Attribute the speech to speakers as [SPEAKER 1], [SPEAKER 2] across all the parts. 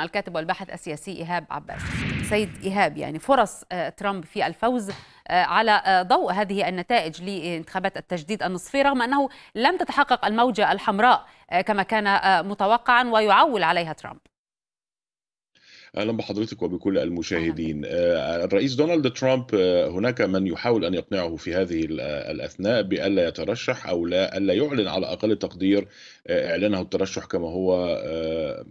[SPEAKER 1] الكاتب والباحث السياسي ايهاب عباس سيد ايهاب يعني فرص آه، ترامب في الفوز آه، على آه، ضوء هذه النتائج لانتخابات التجديد النصفي رغم انه لم تتحقق الموجه الحمراء كما كان متوقعا ويعول عليها ترامب
[SPEAKER 2] اهلا بحضرتك وبكل المشاهدين آه، الرئيس دونالد ترامب آه، هناك من يحاول ان يقنعه في هذه آه، الاثناء بالا يترشح او لا الا يعلن على اقل تقدير اعلانه الترشح كما هو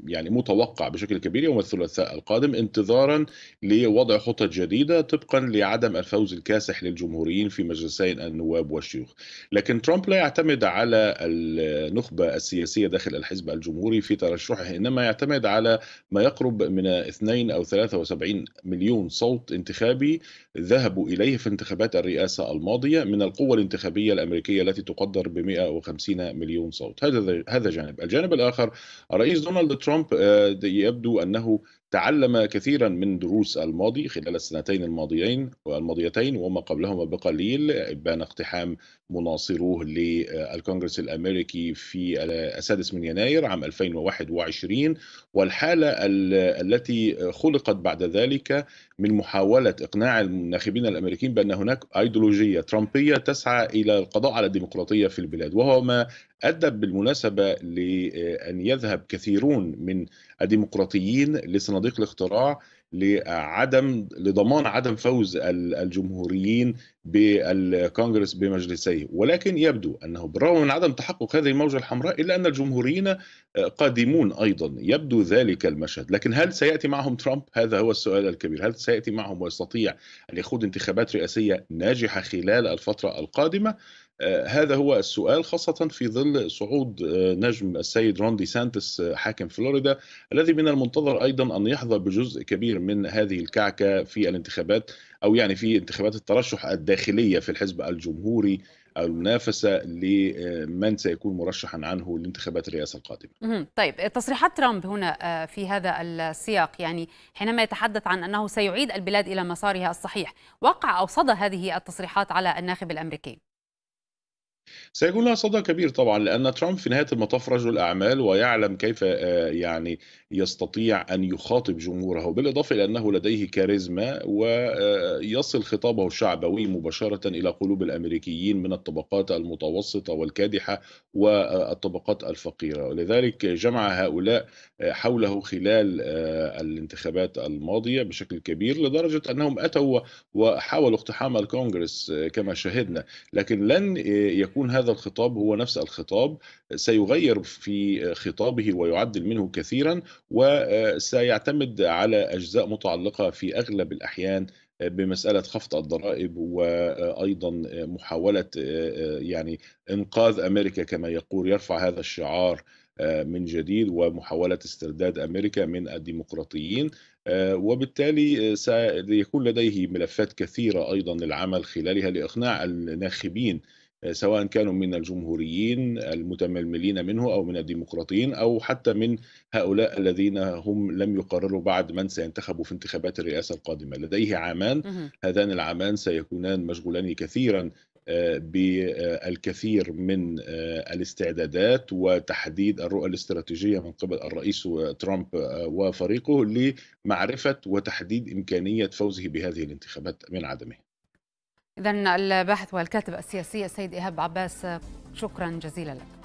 [SPEAKER 2] يعني متوقع بشكل كبير يوم الثلاثاء القادم انتظارا لوضع خطط جديده طبقا لعدم الفوز الكاسح للجمهوريين في مجلسين النواب والشيوخ لكن ترامب لا يعتمد على النخبه السياسيه داخل الحزب الجمهوري في ترشحه انما يعتمد على ما يقرب من اثنين أو 73 مليون صوت انتخابي ذهبوا إليه في انتخابات الرئاسة الماضية من القوة الانتخابية الأمريكية التي تقدر ب 150 مليون صوت هذا هذا جانب الجانب الآخر الرئيس دونالد ترامب آه، يبدو أنه تعلم كثيرا من دروس الماضي خلال السنتين الماضيين والماضيتين وما قبلهما بقليل بان اقتحام مناصروه للكونغرس الامريكي في السادس من يناير عام 2021 والحاله التي خلقت بعد ذلك من محاوله اقناع الناخبين الامريكيين بان هناك ايديولوجيه ترامبيه تسعى الى القضاء على الديمقراطيه في البلاد وهو ما ادى بالمناسبه لان يذهب كثيرون من الديمقراطيين لسنه صديق الاختراع لعدم لضمان عدم فوز الجمهوريين بالكونغرس بمجلسيه ولكن يبدو انه بالرغم من عدم تحقق هذه الموجه الحمراء الا ان الجمهوريين قادمون ايضا يبدو ذلك المشهد لكن هل سياتي معهم ترامب هذا هو السؤال الكبير هل سياتي معهم ويستطيع ان يخوض انتخابات رئاسيه ناجحه خلال الفتره القادمه آه، هذا هو السؤال خاصة في ظل صعود آه، نجم السيد رون دي سانتس آه، حاكم فلوريدا الذي من المنتظر أيضا أن يحظى بجزء كبير من هذه الكعكة في الانتخابات أو يعني في انتخابات الترشح الداخلية في الحزب الجمهوري المنافسه لمن سيكون مرشحا عنه لانتخابات الرئاسه القادمه.
[SPEAKER 1] طيب تصريحات ترامب هنا في هذا السياق يعني حينما يتحدث عن انه سيعيد البلاد الى مسارها الصحيح، وقع او صدى هذه التصريحات على الناخب الامريكي.
[SPEAKER 2] سيكون لها صدى كبير طبعا لأن ترامب في نهاية المطاف رجل أعمال ويعلم كيف آه، يعني يستطيع أن يخاطب جمهوره بالإضافة إلى أنه لديه كاريزما ويصل آه، خطابه الشعبوي مباشرة إلى قلوب الأمريكيين من الطبقات المتوسطة والكادحة والطبقات الفقيرة ولذلك جمع هؤلاء آه، حوله خلال الانتخابات الماضية بشكل كبير لدرجة أنهم أتوا وحاولوا اقتحام الكونغرس كما شاهدنا لكن لن يكون يكون هذا الخطاب هو نفس الخطاب سيغير في خطابه ويعدل منه كثيرا وسيعتمد على أجزاء متعلقة في أغلب الأحيان بمسألة خفض الضرائب وأيضا محاولة يعني إنقاذ أمريكا كما يقول يرفع هذا الشعار من جديد ومحاولة استرداد أمريكا من الديمقراطيين وبالتالي سيكون لديه ملفات كثيرة أيضا للعمل خلالها لإقناع الناخبين سواء كانوا من الجمهوريين المتململين منه او من الديمقراطيين او حتى من هؤلاء الذين هم لم يقرروا بعد من سينتخبوا في انتخابات الرئاسه القادمه، لديه عامان هذان العامان سيكونان مشغولان كثيرا آه، بالكثير من آه، الاستعدادات وتحديد الرؤى الاستراتيجيه من قبل الرئيس ترامب آه، وفريقه لمعرفه وتحديد امكانيه فوزه بهذه الانتخابات من عدمه.
[SPEAKER 1] إذا الباحث والكاتب السياسي السيد إيهاب عباس شكرا جزيلا لك